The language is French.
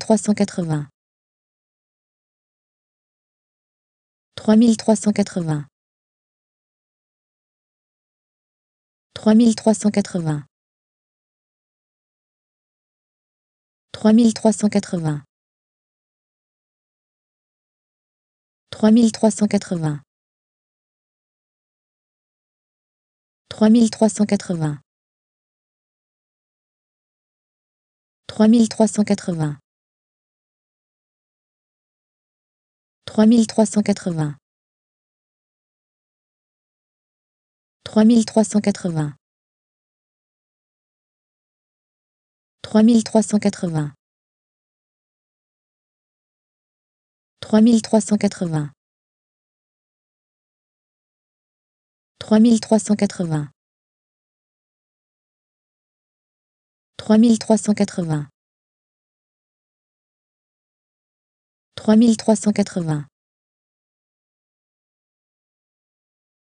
trois cent quatre-vingts mille trois cent quatre-vingts trois mille trois cent quatre-vingts trois mille trois cent quatre-vingts trois mille trois cent quatre-vingts trois mille trois cent quatre-vingts 3380 3380 3380 3380 3380 3380 3380 3380